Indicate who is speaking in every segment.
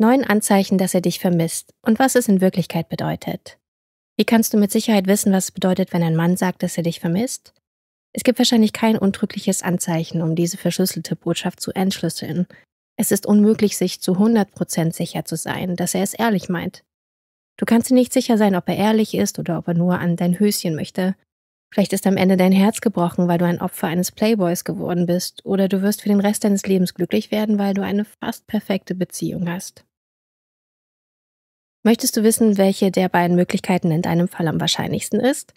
Speaker 1: Neun Anzeichen, dass er dich vermisst und was es in Wirklichkeit bedeutet. Wie kannst du mit Sicherheit wissen, was es bedeutet, wenn ein Mann sagt, dass er dich vermisst? Es gibt wahrscheinlich kein untrügliches Anzeichen, um diese verschlüsselte Botschaft zu entschlüsseln. Es ist unmöglich, sich zu 100% sicher zu sein, dass er es ehrlich meint. Du kannst dir nicht sicher sein, ob er ehrlich ist oder ob er nur an dein Höschen möchte. Vielleicht ist am Ende dein Herz gebrochen, weil du ein Opfer eines Playboys geworden bist, oder du wirst für den Rest deines Lebens glücklich werden, weil du eine fast perfekte Beziehung hast. Möchtest du wissen, welche der beiden Möglichkeiten in deinem Fall am wahrscheinlichsten ist?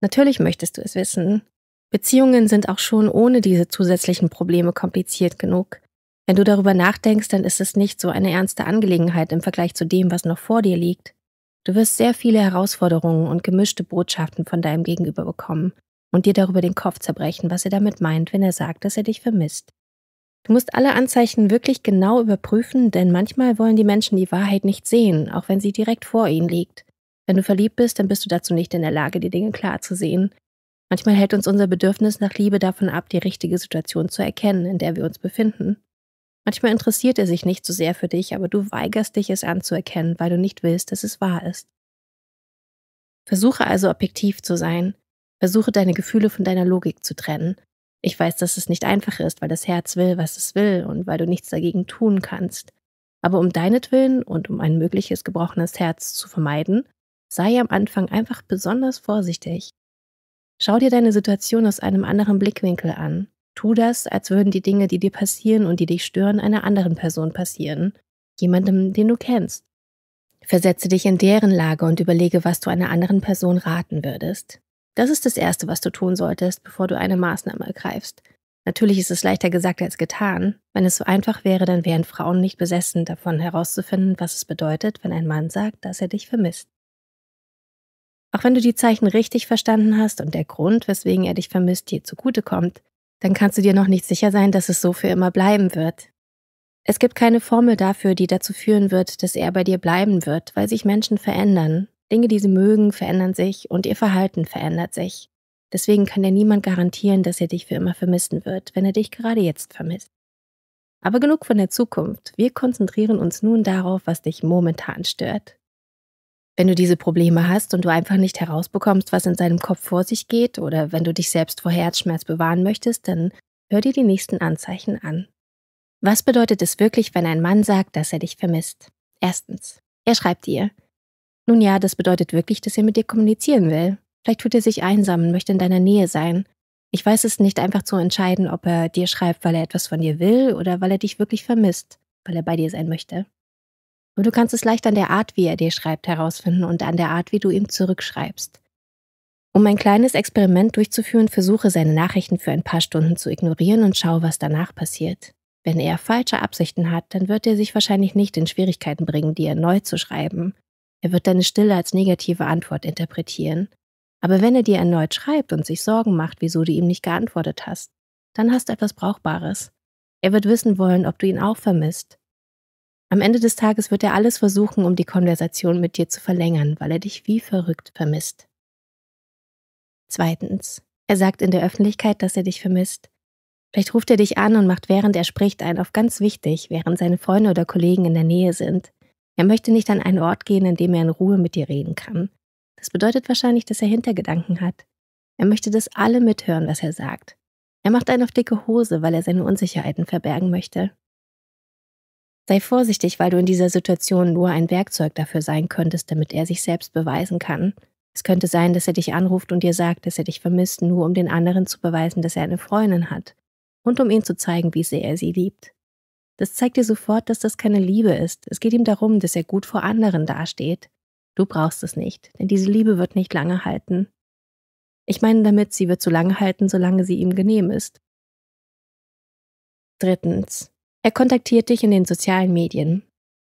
Speaker 1: Natürlich möchtest du es wissen. Beziehungen sind auch schon ohne diese zusätzlichen Probleme kompliziert genug. Wenn du darüber nachdenkst, dann ist es nicht so eine ernste Angelegenheit im Vergleich zu dem, was noch vor dir liegt. Du wirst sehr viele Herausforderungen und gemischte Botschaften von deinem Gegenüber bekommen und dir darüber den Kopf zerbrechen, was er damit meint, wenn er sagt, dass er dich vermisst. Du musst alle Anzeichen wirklich genau überprüfen, denn manchmal wollen die Menschen die Wahrheit nicht sehen, auch wenn sie direkt vor ihnen liegt. Wenn du verliebt bist, dann bist du dazu nicht in der Lage, die Dinge klar zu sehen. Manchmal hält uns unser Bedürfnis nach Liebe davon ab, die richtige Situation zu erkennen, in der wir uns befinden. Manchmal interessiert er sich nicht so sehr für dich, aber du weigerst dich, es anzuerkennen, weil du nicht willst, dass es wahr ist. Versuche also objektiv zu sein. Versuche deine Gefühle von deiner Logik zu trennen. Ich weiß, dass es nicht einfach ist, weil das Herz will, was es will und weil du nichts dagegen tun kannst. Aber um deinetwillen und um ein mögliches gebrochenes Herz zu vermeiden, sei am Anfang einfach besonders vorsichtig. Schau dir deine Situation aus einem anderen Blickwinkel an. Tu das, als würden die Dinge, die dir passieren und die dich stören, einer anderen Person passieren, jemandem, den du kennst. Versetze dich in deren Lage und überlege, was du einer anderen Person raten würdest. Das ist das Erste, was du tun solltest, bevor du eine Maßnahme ergreifst. Natürlich ist es leichter gesagt als getan. Wenn es so einfach wäre, dann wären Frauen nicht besessen davon herauszufinden, was es bedeutet, wenn ein Mann sagt, dass er dich vermisst. Auch wenn du die Zeichen richtig verstanden hast und der Grund, weswegen er dich vermisst, dir zugutekommt, dann kannst du dir noch nicht sicher sein, dass es so für immer bleiben wird. Es gibt keine Formel dafür, die dazu führen wird, dass er bei dir bleiben wird, weil sich Menschen verändern Dinge, die sie mögen, verändern sich und ihr Verhalten verändert sich. Deswegen kann dir niemand garantieren, dass er dich für immer vermissen wird, wenn er dich gerade jetzt vermisst. Aber genug von der Zukunft. Wir konzentrieren uns nun darauf, was dich momentan stört. Wenn du diese Probleme hast und du einfach nicht herausbekommst, was in seinem Kopf vor sich geht, oder wenn du dich selbst vor Herzschmerz bewahren möchtest, dann hör dir die nächsten Anzeichen an. Was bedeutet es wirklich, wenn ein Mann sagt, dass er dich vermisst? Erstens, er schreibt dir, nun ja, das bedeutet wirklich, dass er mit dir kommunizieren will. Vielleicht tut er sich einsam und möchte in deiner Nähe sein. Ich weiß es nicht einfach zu entscheiden, ob er dir schreibt, weil er etwas von dir will oder weil er dich wirklich vermisst, weil er bei dir sein möchte. Und du kannst es leicht an der Art, wie er dir schreibt, herausfinden und an der Art, wie du ihm zurückschreibst. Um ein kleines Experiment durchzuführen, versuche seine Nachrichten für ein paar Stunden zu ignorieren und schau, was danach passiert. Wenn er falsche Absichten hat, dann wird er sich wahrscheinlich nicht in Schwierigkeiten bringen, dir neu zu schreiben. Er wird deine Stille als negative Antwort interpretieren. Aber wenn er dir erneut schreibt und sich Sorgen macht, wieso du ihm nicht geantwortet hast, dann hast du etwas Brauchbares. Er wird wissen wollen, ob du ihn auch vermisst. Am Ende des Tages wird er alles versuchen, um die Konversation mit dir zu verlängern, weil er dich wie verrückt vermisst. Zweitens, er sagt in der Öffentlichkeit, dass er dich vermisst. Vielleicht ruft er dich an und macht während er spricht einen auf ganz wichtig, während seine Freunde oder Kollegen in der Nähe sind. Er möchte nicht an einen Ort gehen, an dem er in Ruhe mit dir reden kann. Das bedeutet wahrscheinlich, dass er Hintergedanken hat. Er möchte, dass alle mithören, was er sagt. Er macht einen auf dicke Hose, weil er seine Unsicherheiten verbergen möchte. Sei vorsichtig, weil du in dieser Situation nur ein Werkzeug dafür sein könntest, damit er sich selbst beweisen kann. Es könnte sein, dass er dich anruft und dir sagt, dass er dich vermisst, nur um den anderen zu beweisen, dass er eine Freundin hat und um ihm zu zeigen, wie sehr er sie liebt. Das zeigt dir sofort, dass das keine Liebe ist. Es geht ihm darum, dass er gut vor anderen dasteht. Du brauchst es nicht, denn diese Liebe wird nicht lange halten. Ich meine damit, sie wird so lange halten, solange sie ihm genehm ist. Drittens. Er kontaktiert dich in den sozialen Medien.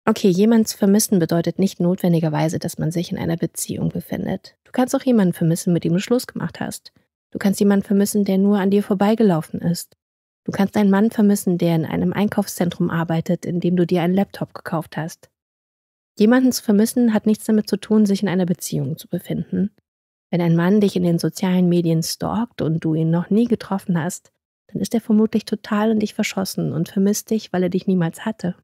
Speaker 1: Okay, jemands vermissen bedeutet nicht notwendigerweise, dass man sich in einer Beziehung befindet. Du kannst auch jemanden vermissen, mit dem du Schluss gemacht hast. Du kannst jemanden vermissen, der nur an dir vorbeigelaufen ist. Du kannst einen Mann vermissen, der in einem Einkaufszentrum arbeitet, in dem du dir einen Laptop gekauft hast. Jemanden zu vermissen hat nichts damit zu tun, sich in einer Beziehung zu befinden. Wenn ein Mann dich in den sozialen Medien stalkt und du ihn noch nie getroffen hast, dann ist er vermutlich total in dich verschossen und vermisst dich, weil er dich niemals hatte.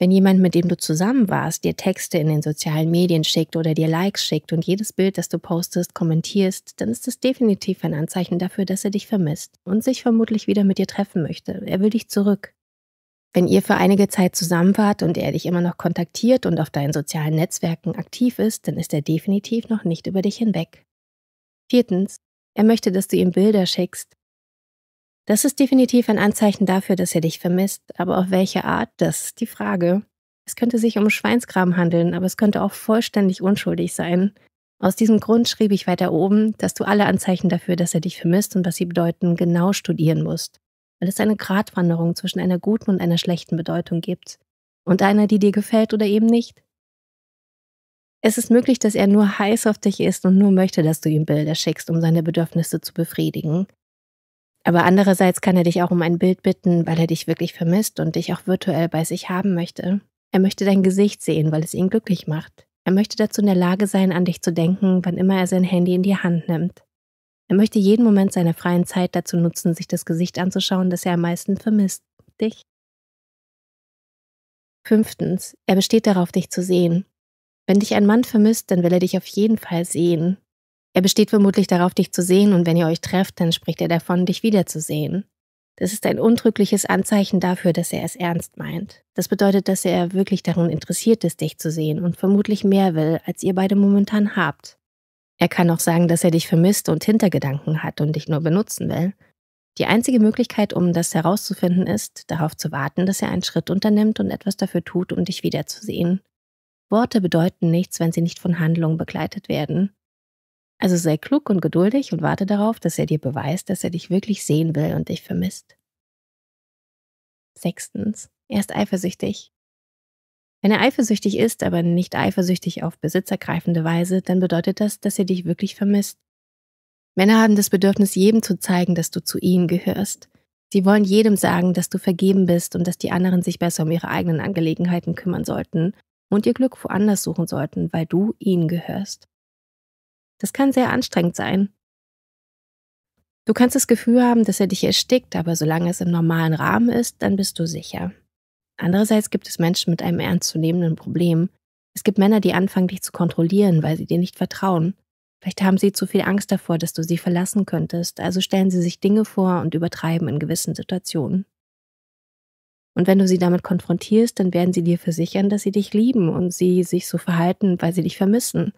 Speaker 1: Wenn jemand, mit dem du zusammen warst, dir Texte in den sozialen Medien schickt oder dir Likes schickt und jedes Bild, das du postest, kommentierst, dann ist das definitiv ein Anzeichen dafür, dass er dich vermisst und sich vermutlich wieder mit dir treffen möchte. Er will dich zurück. Wenn ihr für einige Zeit zusammen wart und er dich immer noch kontaktiert und auf deinen sozialen Netzwerken aktiv ist, dann ist er definitiv noch nicht über dich hinweg. Viertens, er möchte, dass du ihm Bilder schickst. Das ist definitiv ein Anzeichen dafür, dass er dich vermisst, aber auf welche Art, das ist die Frage. Es könnte sich um Schweinskram handeln, aber es könnte auch vollständig unschuldig sein. Aus diesem Grund schrieb ich weiter oben, dass du alle Anzeichen dafür, dass er dich vermisst und was sie bedeuten, genau studieren musst, weil es eine Gratwanderung zwischen einer guten und einer schlechten Bedeutung gibt und einer, die dir gefällt oder eben nicht. Es ist möglich, dass er nur heiß auf dich ist und nur möchte, dass du ihm Bilder schickst, um seine Bedürfnisse zu befriedigen. Aber andererseits kann er dich auch um ein Bild bitten, weil er dich wirklich vermisst und dich auch virtuell bei sich haben möchte. Er möchte dein Gesicht sehen, weil es ihn glücklich macht. Er möchte dazu in der Lage sein, an dich zu denken, wann immer er sein Handy in die Hand nimmt. Er möchte jeden Moment seiner freien Zeit dazu nutzen, sich das Gesicht anzuschauen, das er am meisten vermisst, dich. Fünftens, er besteht darauf, dich zu sehen. Wenn dich ein Mann vermisst, dann will er dich auf jeden Fall sehen. Er besteht vermutlich darauf, dich zu sehen, und wenn ihr euch trefft, dann spricht er davon, dich wiederzusehen. Das ist ein untrügliches Anzeichen dafür, dass er es ernst meint. Das bedeutet, dass er wirklich daran interessiert ist, dich zu sehen und vermutlich mehr will, als ihr beide momentan habt. Er kann auch sagen, dass er dich vermisst und Hintergedanken hat und dich nur benutzen will. Die einzige Möglichkeit, um das herauszufinden, ist, darauf zu warten, dass er einen Schritt unternimmt und etwas dafür tut, um dich wiederzusehen. Worte bedeuten nichts, wenn sie nicht von Handlungen begleitet werden. Also sei klug und geduldig und warte darauf, dass er dir beweist, dass er dich wirklich sehen will und dich vermisst. Sechstens, er ist eifersüchtig. Wenn er eifersüchtig ist, aber nicht eifersüchtig auf besitzergreifende Weise, dann bedeutet das, dass er dich wirklich vermisst. Männer haben das Bedürfnis, jedem zu zeigen, dass du zu ihnen gehörst. Sie wollen jedem sagen, dass du vergeben bist und dass die anderen sich besser um ihre eigenen Angelegenheiten kümmern sollten und ihr Glück woanders suchen sollten, weil du ihnen gehörst. Das kann sehr anstrengend sein. Du kannst das Gefühl haben, dass er dich erstickt, aber solange es im normalen Rahmen ist, dann bist du sicher. Andererseits gibt es Menschen mit einem ernstzunehmenden Problem. Es gibt Männer, die anfangen, dich zu kontrollieren, weil sie dir nicht vertrauen. Vielleicht haben sie zu viel Angst davor, dass du sie verlassen könntest, also stellen sie sich Dinge vor und übertreiben in gewissen Situationen. Und wenn du sie damit konfrontierst, dann werden sie dir versichern, dass sie dich lieben und sie sich so verhalten, weil sie dich vermissen.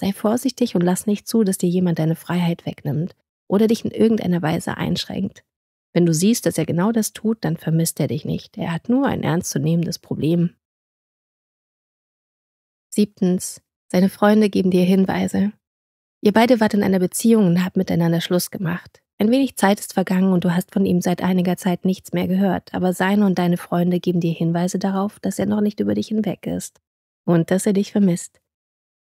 Speaker 1: Sei vorsichtig und lass nicht zu, dass dir jemand deine Freiheit wegnimmt oder dich in irgendeiner Weise einschränkt. Wenn du siehst, dass er genau das tut, dann vermisst er dich nicht. Er hat nur ein ernstzunehmendes Problem. Siebtens. Seine Freunde geben dir Hinweise. Ihr beide wart in einer Beziehung und habt miteinander Schluss gemacht. Ein wenig Zeit ist vergangen und du hast von ihm seit einiger Zeit nichts mehr gehört, aber seine und deine Freunde geben dir Hinweise darauf, dass er noch nicht über dich hinweg ist und dass er dich vermisst.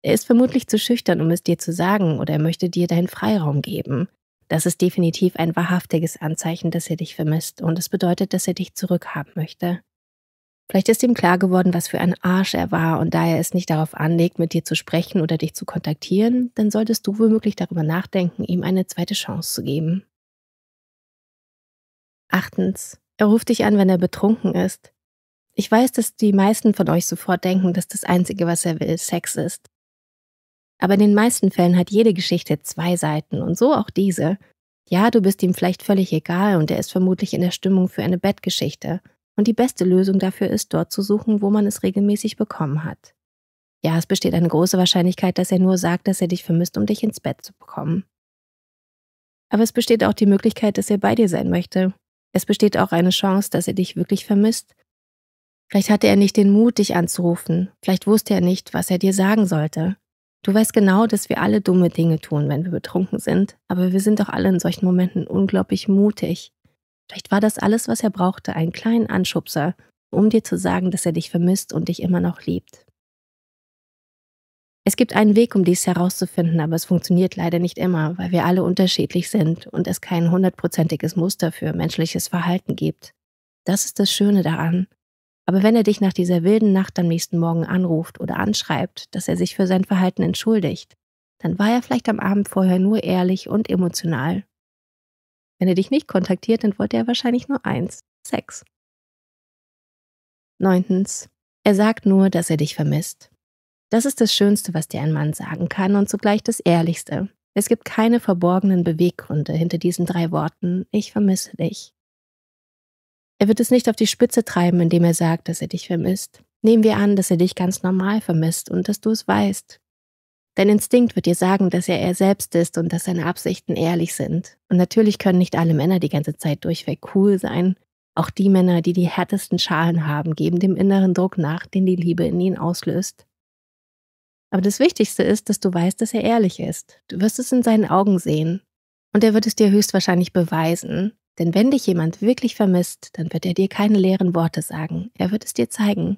Speaker 1: Er ist vermutlich zu schüchtern, um es dir zu sagen, oder er möchte dir deinen Freiraum geben. Das ist definitiv ein wahrhaftiges Anzeichen, dass er dich vermisst, und es bedeutet, dass er dich zurückhaben möchte. Vielleicht ist ihm klar geworden, was für ein Arsch er war, und da er es nicht darauf anlegt, mit dir zu sprechen oder dich zu kontaktieren, dann solltest du womöglich darüber nachdenken, ihm eine zweite Chance zu geben. Achtens. Er ruft dich an, wenn er betrunken ist. Ich weiß, dass die meisten von euch sofort denken, dass das Einzige, was er will, Sex ist. Aber in den meisten Fällen hat jede Geschichte zwei Seiten und so auch diese. Ja, du bist ihm vielleicht völlig egal und er ist vermutlich in der Stimmung für eine Bettgeschichte. Und die beste Lösung dafür ist, dort zu suchen, wo man es regelmäßig bekommen hat. Ja, es besteht eine große Wahrscheinlichkeit, dass er nur sagt, dass er dich vermisst, um dich ins Bett zu bekommen. Aber es besteht auch die Möglichkeit, dass er bei dir sein möchte. Es besteht auch eine Chance, dass er dich wirklich vermisst. Vielleicht hatte er nicht den Mut, dich anzurufen. Vielleicht wusste er nicht, was er dir sagen sollte. Du weißt genau, dass wir alle dumme Dinge tun, wenn wir betrunken sind, aber wir sind doch alle in solchen Momenten unglaublich mutig. Vielleicht war das alles, was er brauchte, einen kleinen Anschubser, um dir zu sagen, dass er dich vermisst und dich immer noch liebt. Es gibt einen Weg, um dies herauszufinden, aber es funktioniert leider nicht immer, weil wir alle unterschiedlich sind und es kein hundertprozentiges Muster für menschliches Verhalten gibt. Das ist das Schöne daran. Aber wenn er dich nach dieser wilden Nacht am nächsten Morgen anruft oder anschreibt, dass er sich für sein Verhalten entschuldigt, dann war er vielleicht am Abend vorher nur ehrlich und emotional. Wenn er dich nicht kontaktiert, dann wollte er wahrscheinlich nur eins, Sex. Neuntens. Er sagt nur, dass er dich vermisst. Das ist das Schönste, was dir ein Mann sagen kann und zugleich das Ehrlichste. Es gibt keine verborgenen Beweggründe hinter diesen drei Worten, ich vermisse dich. Er wird es nicht auf die Spitze treiben, indem er sagt, dass er dich vermisst. Nehmen wir an, dass er dich ganz normal vermisst und dass du es weißt. Dein Instinkt wird dir sagen, dass er er selbst ist und dass seine Absichten ehrlich sind. Und natürlich können nicht alle Männer die ganze Zeit durchweg cool sein. Auch die Männer, die die härtesten Schalen haben, geben dem inneren Druck nach, den die Liebe in ihnen auslöst. Aber das Wichtigste ist, dass du weißt, dass er ehrlich ist. Du wirst es in seinen Augen sehen. Und er wird es dir höchstwahrscheinlich beweisen. Denn wenn dich jemand wirklich vermisst, dann wird er dir keine leeren Worte sagen, er wird es dir zeigen.